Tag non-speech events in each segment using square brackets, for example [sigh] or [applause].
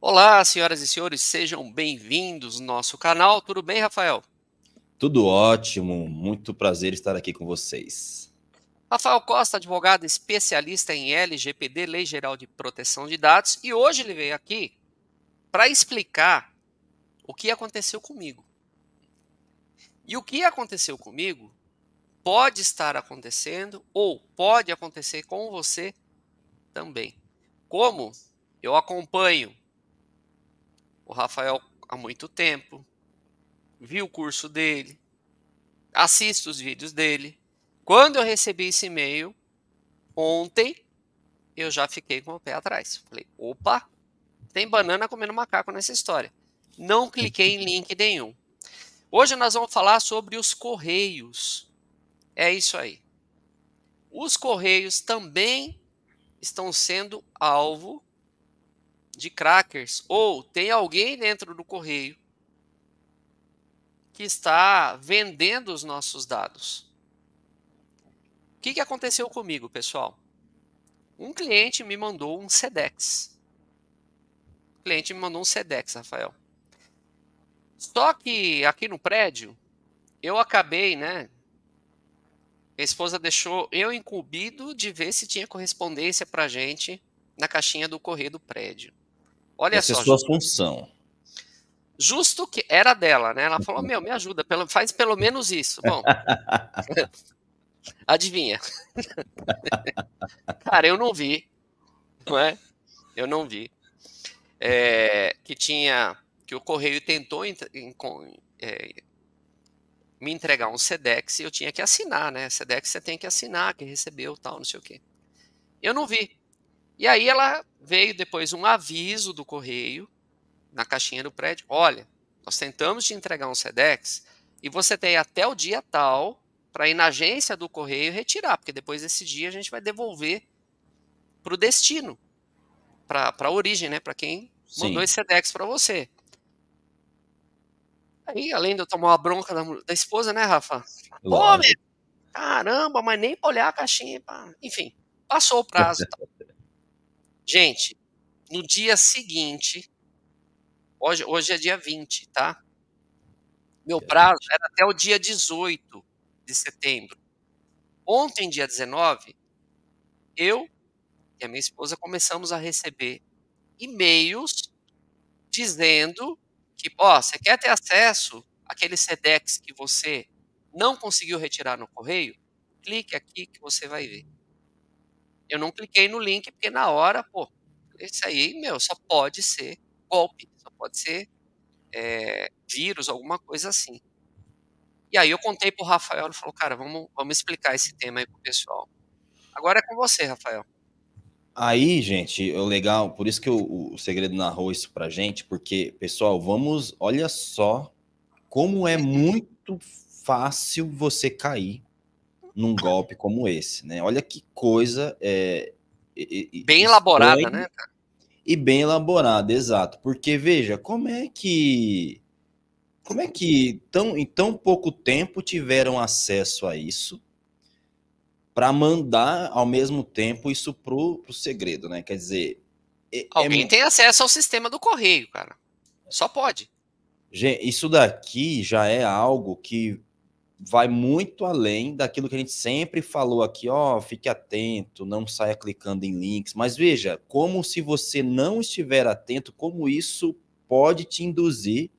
Olá, senhoras e senhores, sejam bem-vindos ao nosso canal. Tudo bem, Rafael? Tudo ótimo, muito prazer estar aqui com vocês. Rafael Costa, advogado especialista em LGPD, Lei Geral de Proteção de Dados, e hoje ele veio aqui para explicar o que aconteceu comigo. E o que aconteceu comigo pode estar acontecendo ou pode acontecer com você também. Como eu acompanho o Rafael há muito tempo, vi o curso dele, assisto os vídeos dele. Quando eu recebi esse e-mail, ontem, eu já fiquei com o pé atrás. Falei, opa, tem banana comendo macaco nessa história. Não cliquei em link nenhum. Hoje nós vamos falar sobre os Correios. É isso aí. Os Correios também estão sendo alvo de crackers ou tem alguém dentro do correio que está vendendo os nossos dados. O que, que aconteceu comigo, pessoal? Um cliente me mandou um SEDEX. O cliente me mandou um SEDEX, Rafael. Só que aqui no prédio, eu acabei, né? A esposa deixou eu incumbido de ver se tinha correspondência para gente na caixinha do correio do prédio. Olha Essa só. É sua função. Justo que era dela, né? Ela falou: uhum. Meu, me ajuda, faz pelo menos isso. Bom, [laughs] adivinha. Cara, eu não vi, não é? Eu não vi. É, que tinha. Que o correio tentou em, em, é, me entregar um SEDEX e eu tinha que assinar, né? SEDEX você tem que assinar, que recebeu, tal, não sei o quê. Eu não vi. E aí ela veio depois um aviso do correio na caixinha do prédio: olha, nós tentamos te entregar um SEDEX e você tem até o dia tal para ir na agência do correio retirar, porque depois desse dia a gente vai devolver para o destino, para a origem, né? Para quem Sim. mandou esse SEDEX para você. Aí, além de eu tomar uma bronca da, da esposa, né, Rafa? Pô, meu, caramba, mas nem olhar a caixinha. Pá. Enfim, passou o prazo. Tá. Gente, no dia seguinte, hoje, hoje é dia 20, tá? Meu prazo era até o dia 18 de setembro. Ontem, dia 19, eu e a minha esposa começamos a receber e-mails dizendo que, ó, você quer ter acesso àquele SEDEX que você não conseguiu retirar no correio? Clique aqui que você vai ver. Eu não cliquei no link porque na hora, pô, isso aí, meu, só pode ser golpe, só pode ser é, vírus, alguma coisa assim. E aí eu contei pro Rafael, ele falou, cara, vamos, vamos explicar esse tema aí pro pessoal. Agora é com você, Rafael. Aí, gente, o legal, por isso que o, o segredo narrou isso pra gente, porque, pessoal, vamos, olha só como é uhum. muito fácil você cair num golpe como esse, né? Olha que coisa é, é, bem elaborada, né? E bem elaborada, exato. Porque veja como é que como é que tão, em tão pouco tempo tiveram acesso a isso para mandar ao mesmo tempo isso pro, pro segredo, né? Quer dizer, é, é alguém tem acesso ao sistema do correio, cara. Só pode. Gente, isso daqui já é algo que vai muito além daquilo que a gente sempre falou aqui, ó, fique atento, não saia clicando em links, mas veja, como se você não estiver atento, como isso pode te induzir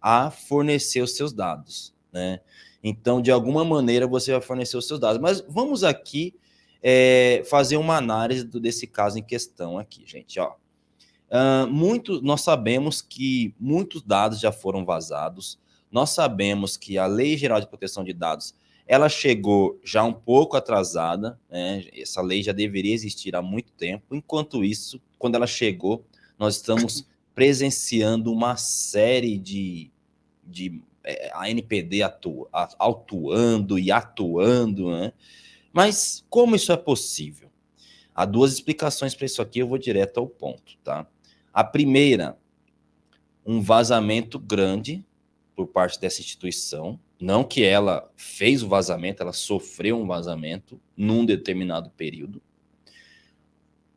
a fornecer os seus dados, né? Então, de alguma maneira, você vai fornecer os seus dados. Mas vamos aqui é, fazer uma análise do, desse caso em questão aqui, gente, ó. Uh, muito, nós sabemos que muitos dados já foram vazados, nós sabemos que a Lei Geral de Proteção de Dados ela chegou já um pouco atrasada, né? essa lei já deveria existir há muito tempo. Enquanto isso, quando ela chegou, nós estamos [clears throat] presenciando uma série de. de é, a NPD atua, atuando e atuando, né? Mas como isso é possível? Há duas explicações para isso aqui, eu vou direto ao ponto, tá? A primeira, um vazamento grande por parte dessa instituição. Não que ela fez o vazamento, ela sofreu um vazamento num determinado período.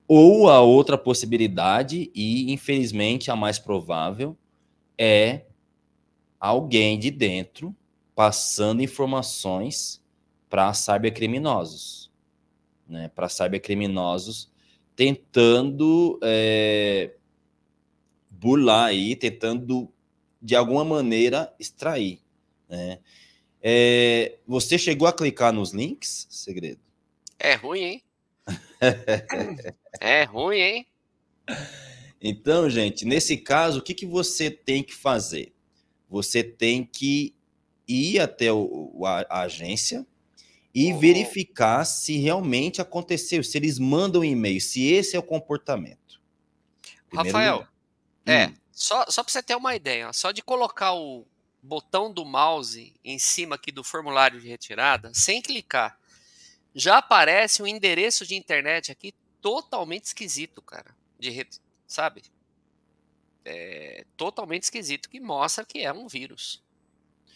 Ou a outra possibilidade, e infelizmente a mais provável, é alguém de dentro passando informações para cybercriminosos, né? Para cybercriminosos tentando é, burlar aí, tentando de alguma maneira, extrair. Né? É, você chegou a clicar nos links, segredo? É ruim, hein? [laughs] é ruim, hein? Então, gente, nesse caso, o que, que você tem que fazer? Você tem que ir até o, a, a agência e uhum. verificar se realmente aconteceu, se eles mandam um e-mail, se esse é o comportamento. Primeiro Rafael, lugar. é, hum. Só, só para você ter uma ideia, só de colocar o botão do mouse em cima aqui do formulário de retirada, sem clicar, já aparece um endereço de internet aqui totalmente esquisito, cara. De sabe? É, totalmente esquisito que mostra que é um vírus.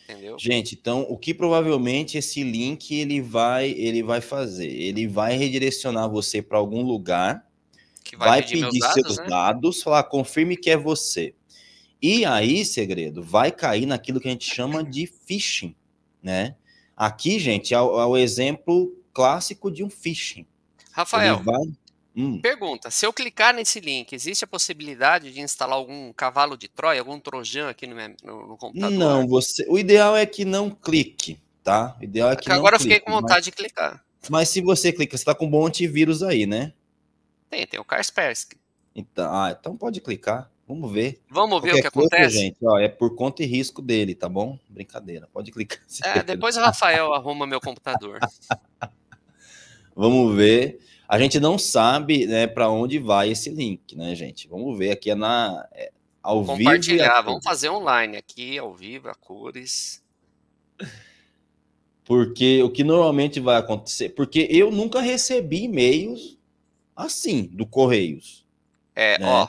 Entendeu? Gente, então o que provavelmente esse link ele vai ele vai fazer, ele vai redirecionar você para algum lugar que vai, vai pedir, pedir seus né? dados, falar, confirme que é você. E aí, segredo, vai cair naquilo que a gente chama de phishing, né? Aqui, gente, é o, é o exemplo clássico de um phishing. Rafael, vai... hum. pergunta, se eu clicar nesse link, existe a possibilidade de instalar algum cavalo de Troia, algum trojan aqui no, meu, no, no computador? Não, você, o ideal é que não clique, tá? O ideal é que Agora não eu fiquei com vontade mas... de clicar. Mas se você clica, você está com um bom antivírus aí, né? Tem, tem o Kaspersky. Então, ah, então pode clicar. Vamos ver. Vamos ver Qualquer o que coisa, é acontece. Gente, ó, é por conta e risco dele, tá bom? Brincadeira. Pode clicar. [laughs] É, depois o Rafael arruma meu computador. [laughs] Vamos ver. A gente não sabe né, para onde vai esse link, né, gente? Vamos ver aqui é na é, ao Compartilhar. vivo. Compartilhar. Vamos fazer online aqui, ao vivo, a cores. Porque o que normalmente vai acontecer, porque eu nunca recebi e-mails assim do Correios. É, né? ó.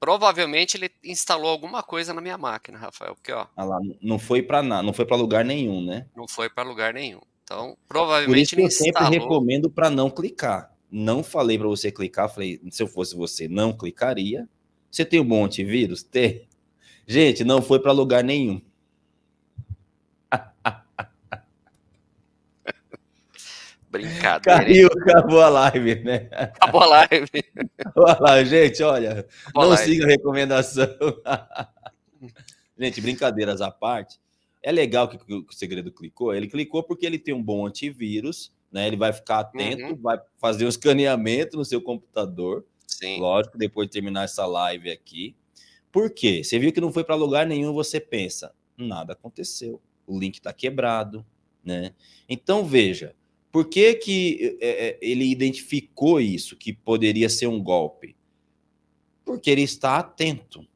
Provavelmente ele instalou alguma coisa na minha máquina, Rafael, porque ó. Ah lá, não foi para nada, não foi para lugar nenhum, né? Não foi para lugar nenhum. Então, provavelmente Por isso que eu instalou... sempre recomendo para não clicar. Não falei para você clicar, falei, se eu fosse você, não clicaria. Você tem um monte de vírus? Tem. Gente, não foi para lugar nenhum. Brincadeira. Caiu, acabou a live, né? Acabou a live. Acabou Gente, olha, acabou não siga a recomendação. [laughs] Gente, brincadeiras à parte, é legal que o segredo clicou. Ele clicou porque ele tem um bom antivírus, né? Ele vai ficar atento, uhum. vai fazer um escaneamento no seu computador. Sim. Lógico, depois de terminar essa live aqui. Por quê? Você viu que não foi para lugar nenhum, você pensa, nada aconteceu. O link está quebrado, né? Então veja, por que, que é, é, ele identificou isso, que poderia ser um golpe? Porque ele está atento.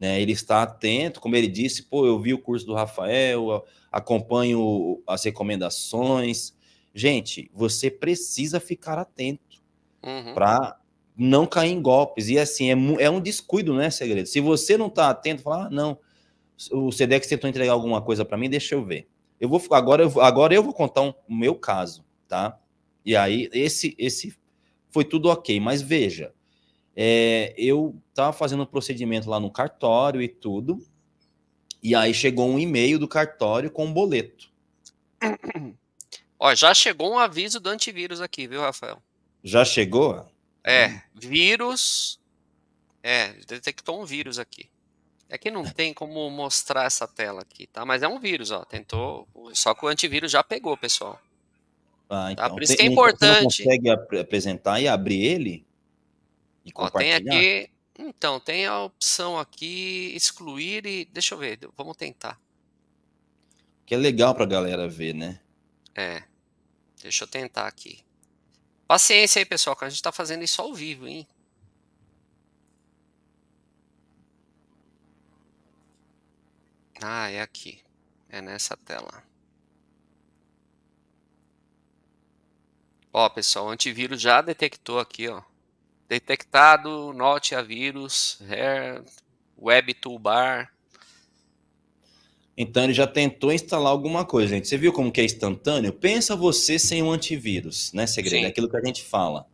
Né? Ele está atento, como ele disse, pô, eu vi o curso do Rafael, acompanho as recomendações. Gente, você precisa ficar atento uhum. para não cair em golpes. E assim, é, é um descuido, né, segredo? Se você não está atento, fala, ah, não, o Sedex tentou entregar alguma coisa para mim, deixa eu ver. Eu vou agora eu, agora eu vou contar o um, meu caso, tá? E aí esse esse foi tudo ok, mas veja, é, eu estava fazendo um procedimento lá no cartório e tudo, e aí chegou um e-mail do cartório com um boleto. Ó, já chegou um aviso do antivírus aqui, viu, Rafael? Já chegou? É, vírus. É, detectou um vírus aqui. É que não tem como mostrar essa tela aqui, tá? Mas é um vírus, ó. Tentou. Só que o antivírus já pegou, pessoal. Ah, tá? então, tá? Por isso que é importante. Então você não consegue apresentar e abrir ele? E ó, tem aqui. Então, tem a opção aqui, excluir e. Deixa eu ver, vamos tentar. Que é legal pra galera ver, né? É. Deixa eu tentar aqui. Paciência aí, pessoal, que a gente tá fazendo isso ao vivo, hein? Ah, é aqui. É nessa tela. Ó, pessoal, o antivírus já detectou aqui, ó. Detectado, note a vírus, hair, web toolbar. Então ele já tentou instalar alguma coisa, gente. Você viu como que é instantâneo? Pensa você sem um antivírus, né, segredo? Sim. É aquilo que a gente fala.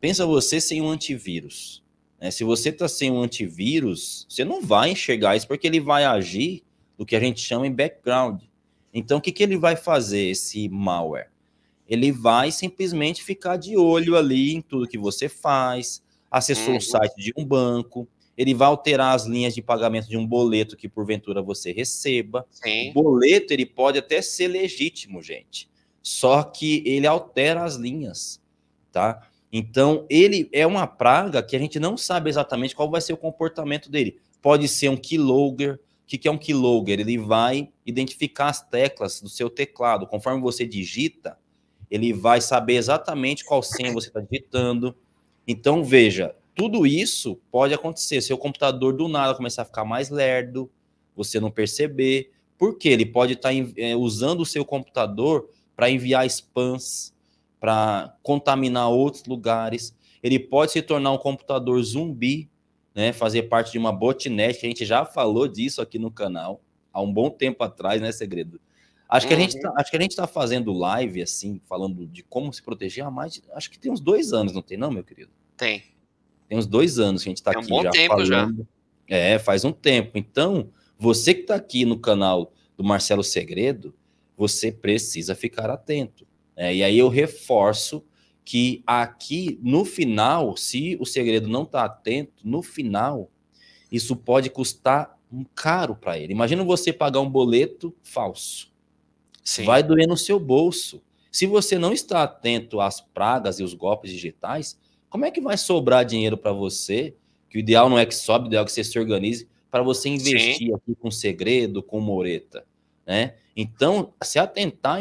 Pensa você sem um antivírus. Né? se você está sem um antivírus, você não vai enxergar isso porque ele vai agir do que a gente chama em background. Então, o que, que ele vai fazer, esse malware? Ele vai simplesmente ficar de olho ali em tudo que você faz, acessou uhum. o site de um banco, ele vai alterar as linhas de pagamento de um boleto que porventura você receba. Sim. O boleto ele pode até ser legítimo, gente. Só que ele altera as linhas, tá? Então, ele é uma praga que a gente não sabe exatamente qual vai ser o comportamento dele. Pode ser um keylogger. O que é um keylogger? Ele vai identificar as teclas do seu teclado. Conforme você digita, ele vai saber exatamente qual senha você está digitando. Então, veja, tudo isso pode acontecer. Seu computador do nada começar a ficar mais lerdo, você não perceber. Porque ele pode estar tá, é, usando o seu computador para enviar spams, para contaminar outros lugares. Ele pode se tornar um computador zumbi, né, fazer parte de uma botnet, a gente já falou disso aqui no canal há um bom tempo atrás, né, Segredo? Acho que, a gente tá, uhum. acho que a gente está fazendo live, assim, falando de como se proteger há mais. Acho que tem uns dois anos, não tem, não, meu querido? Tem. Tem uns dois anos que a gente está aqui um já falando. Já. É, faz um tempo. Então, você que está aqui no canal do Marcelo Segredo, você precisa ficar atento. É, e aí eu reforço que aqui no final, se o segredo não está atento, no final isso pode custar um caro para ele. Imagina você pagar um boleto falso. Sim. Vai doer no seu bolso. Se você não está atento às pragas e os golpes digitais, como é que vai sobrar dinheiro para você? Que o ideal não é que sobe, o ideal é que você se organize para você investir Sim. aqui com segredo, com moreta, né? Então, se atentar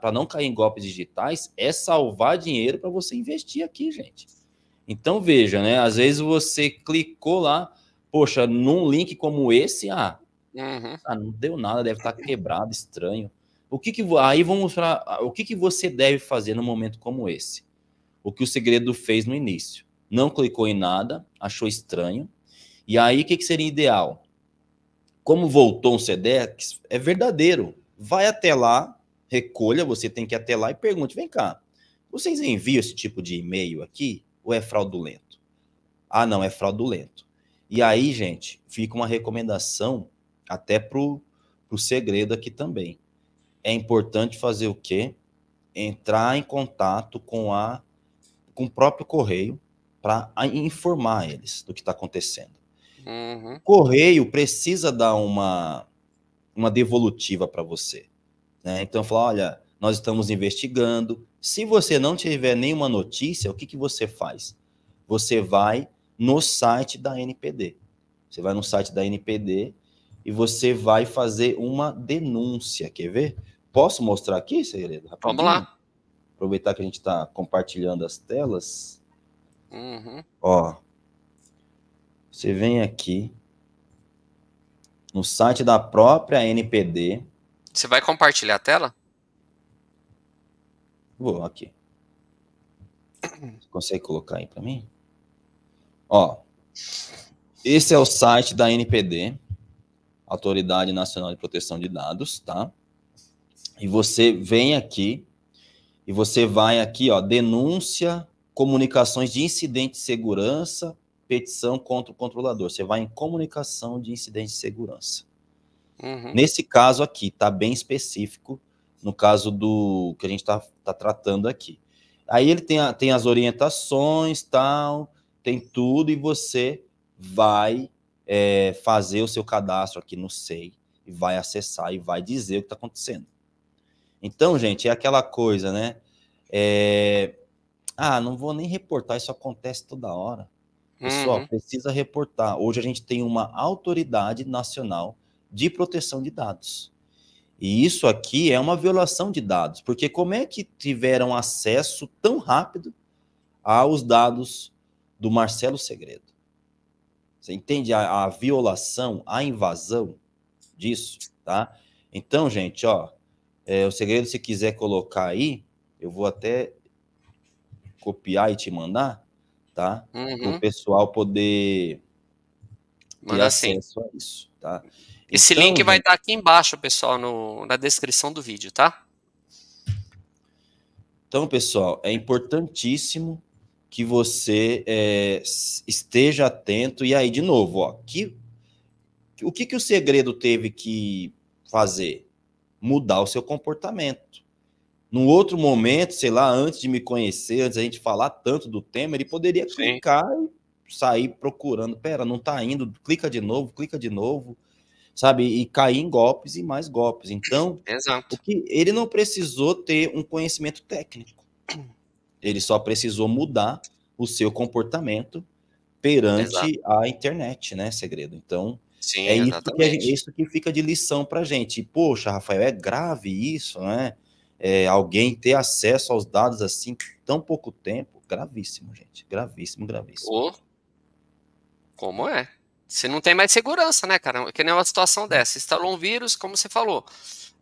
para não cair em golpes digitais é salvar dinheiro para você investir aqui, gente. Então, veja, né? Às vezes você clicou lá, poxa, num link como esse, ah, uhum. ah não deu nada, deve estar tá quebrado, estranho. O que que aí vamos para ah, o que que você deve fazer num momento como esse? O que o segredo fez no início? Não clicou em nada, achou estranho. E aí o que, que seria ideal? Como voltou um Sedex, é verdadeiro vai até lá, recolha, você tem que ir até lá e pergunte: vem cá, vocês enviam esse tipo de e-mail aqui ou é fraudulento? Ah, não, é fraudulento. E aí, gente, fica uma recomendação até para o segredo aqui também. É importante fazer o quê? Entrar em contato com, a, com o próprio correio para informar eles do que está acontecendo. Uhum. Correio precisa dar uma uma devolutiva para você. Né? Então, fala: olha, nós estamos investigando. Se você não tiver nenhuma notícia, o que, que você faz? Você vai no site da NPD. Você vai no site da NPD e você vai fazer uma denúncia. Quer ver? Posso mostrar aqui, Segredo? Rapidinho? Vamos lá. Aproveitar que a gente está compartilhando as telas. Uhum. Ó, você vem aqui, no site da própria NPD. Você vai compartilhar a tela? Vou aqui. consegue colocar aí para mim? Ó, esse é o site da NPD, Autoridade Nacional de Proteção de Dados, tá? E você vem aqui e você vai aqui, ó, denúncia, comunicações de incidente de segurança, petição contra o controlador, você vai em comunicação de incidente de segurança. Uhum. Nesse caso aqui, está bem específico, no caso do que a gente está tá tratando aqui. Aí ele tem, a, tem as orientações, tal, tem tudo, e você vai é, fazer o seu cadastro aqui no SEI, e vai acessar e vai dizer o que está acontecendo. Então, gente, é aquela coisa, né? É... Ah, não vou nem reportar, isso acontece toda hora. Pessoal, uhum. precisa reportar. Hoje a gente tem uma autoridade nacional de proteção de dados. E isso aqui é uma violação de dados, porque como é que tiveram acesso tão rápido aos dados do Marcelo Segredo? Você entende a, a violação, a invasão disso, tá? Então, gente, ó, é, o segredo, se quiser colocar aí, eu vou até copiar e te mandar tá? Uhum. O pessoal poder ter acesso assim. a isso, tá? Esse então, link vai estar tá aqui embaixo, pessoal, no, na descrição do vídeo, tá? Então, pessoal, é importantíssimo que você é, esteja atento. E aí, de novo, ó, que, o que, que o segredo teve que fazer? Mudar o seu comportamento num outro momento, sei lá, antes de me conhecer, antes a gente falar tanto do tema, ele poderia Sim. clicar e sair procurando. Pera, não tá indo, clica de novo, clica de novo, sabe? E cair em golpes e mais golpes. Então, Exato. que ele não precisou ter um conhecimento técnico. Ele só precisou mudar o seu comportamento perante Exato. a internet, né, segredo? Então, Sim, é, isso que, é isso que, fica de lição pra gente. poxa, Rafael, é grave isso, né? é, alguém ter acesso aos dados assim tão pouco tempo, gravíssimo, gente. Gravíssimo, gravíssimo. Oh, como é? Você não tem mais segurança, né, cara? Que nem uma situação dessa. Instalou um vírus, como você falou.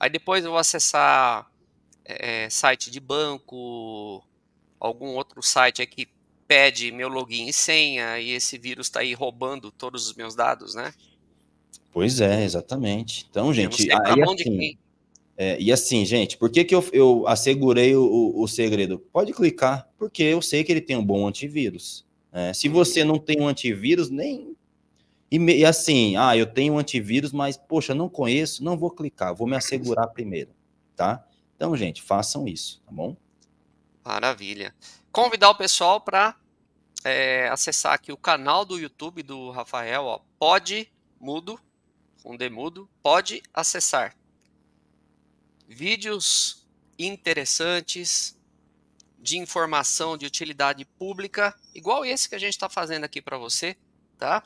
Aí depois eu vou acessar é, site de banco, algum outro site aqui pede meu login e senha e esse vírus está aí roubando todos os meus dados, né? Pois é, exatamente. Então, gente, aí, assim, é, e assim, gente, por que, que eu, eu assegurei o, o, segredo? Pode clicar, porque eu sei que ele tem um bom antivírus. Né? Se você não tem um antivírus, nem. E, e assim, ah, eu tenho um antivírus, mas, poxa, não conheço, não vou clicar, vou me assegurar primeiro, tá? Então, gente, façam isso, tá bom? Maravilha. Convidar o pessoal para é, acessar aqui o canal do YouTube do Rafael, ó, pode, mudo, com um demudo, pode acessar vídeos interessantes de informação de utilidade pública, igual esse que a gente está fazendo aqui para você, tá?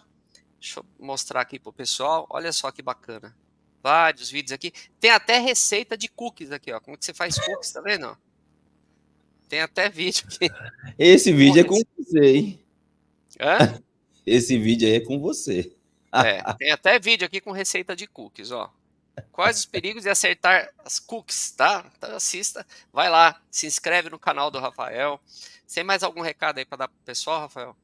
Deixa eu mostrar aqui para o pessoal. Olha só que bacana. Vários vídeos aqui. Tem até receita de cookies aqui, ó. Como que você faz cookies, tá vendo? Tem até vídeo aqui. Esse vídeo é com você, hein? Hã? [laughs] Esse vídeo aí é com você. É, tem até vídeo aqui com receita de cookies, ó. Quais os perigos de acertar as cookies, tá? Então assista, vai lá, se inscreve no canal do Rafael. Tem mais algum recado aí para dar pro pessoal, Rafael?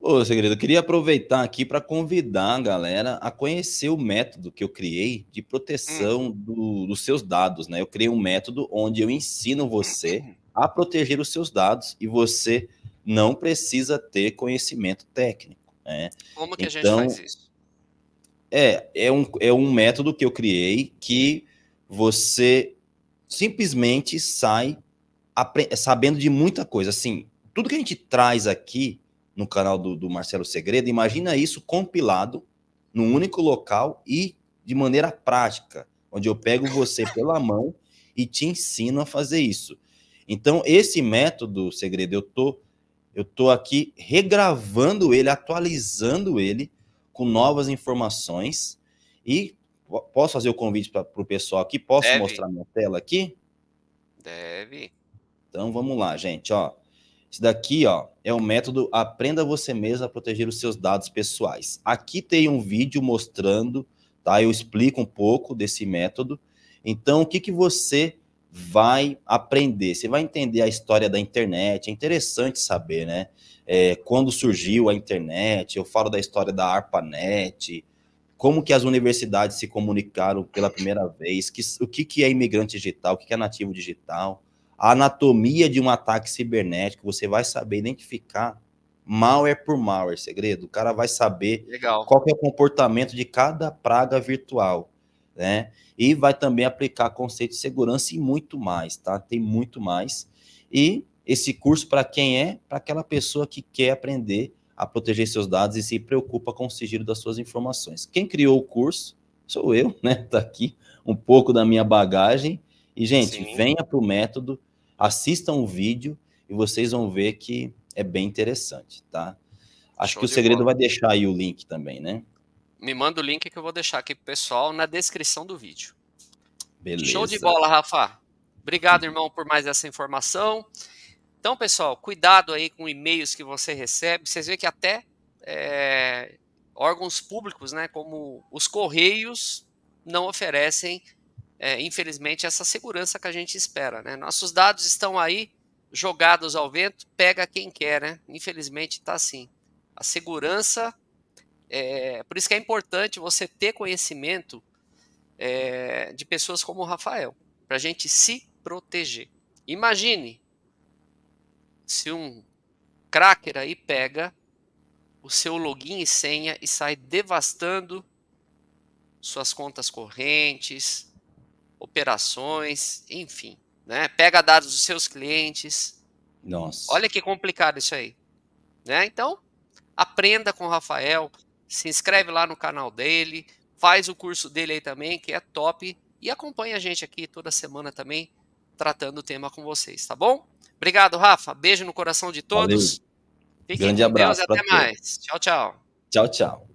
Ô, segredo, eu queria aproveitar aqui para convidar a galera a conhecer o método que eu criei de proteção hum. do, dos seus dados, né? Eu criei um método onde eu ensino você a proteger os seus dados e você não precisa ter conhecimento técnico. Né? Como que então, a gente então, faz isso? É, é um, é um método que eu criei que você simplesmente sai sabendo de muita coisa. Assim, tudo que a gente traz aqui no canal do, do Marcelo Segredo, imagina isso compilado num único local e de maneira prática, onde eu pego você [laughs] pela mão e te ensino a fazer isso. Então, esse método, Segredo, eu tô, eu tô aqui regravando ele, atualizando ele, com novas informações. E posso fazer o convite para o pessoal aqui? Posso Deve. mostrar minha tela aqui? Deve. Então vamos lá, gente. Ó, isso daqui ó, é o método Aprenda Você Mesmo a Proteger os Seus Dados Pessoais. Aqui tem um vídeo mostrando, tá? Eu explico um pouco desse método. Então, o que, que você vai aprender, você vai entender a história da internet. É interessante saber, né? É, quando surgiu a internet, eu falo da história da ARPANET, como que as universidades se comunicaram pela primeira vez, que, o que, que é imigrante digital, o que, que é nativo digital, a anatomia de um ataque cibernético, você vai saber identificar malware por malware, segredo. O cara vai saber Legal. qual é o comportamento de cada praga virtual né? E vai também aplicar conceito de segurança e muito mais, tá? Tem muito mais. E esse curso para quem é? Para aquela pessoa que quer aprender a proteger seus dados e se preocupa com o sigilo das suas informações. Quem criou o curso sou eu, né? [laughs] Tá aqui um pouco da minha bagagem. E gente, Sim. venha para o método, assistam o vídeo e vocês vão ver que é bem interessante, tá? Acho Show que o segredo bola. vai deixar aí o link também, né? me manda o link que eu vou deixar aqui pro pessoal na descrição do vídeo. Beleza. Show de bola, Rafa. Obrigado, irmão, por mais essa informação. Então, pessoal, cuidado aí com e-mails que você recebe. Vocês veem que até é, órgãos públicos, né, como os Correios, não oferecem, é, infelizmente, essa segurança que a gente espera. Né? Nossos dados estão aí, jogados ao vento, pega quem quer, né? Infelizmente está assim. A segurança é, por isso que é importante você ter conhecimento é, de pessoas como o Rafael, para a gente se proteger. Imagine se um cracker aí pega o seu login e senha e sai devastando suas contas correntes, operações, enfim, né? Pega dados dos seus clientes. Nossa. Olha que complicado isso aí, né? Então, aprenda com o Rafael, se inscreve lá no canal dele, faz o curso dele aí também, que é top, e acompanha a gente aqui toda semana também, tratando o tema com vocês, tá bom? Obrigado, Rafa. Beijo no coração de todos. Valeu. Fiquem Grande abraço. Deus, até mais. Tchau, tchau. Tchau, tchau.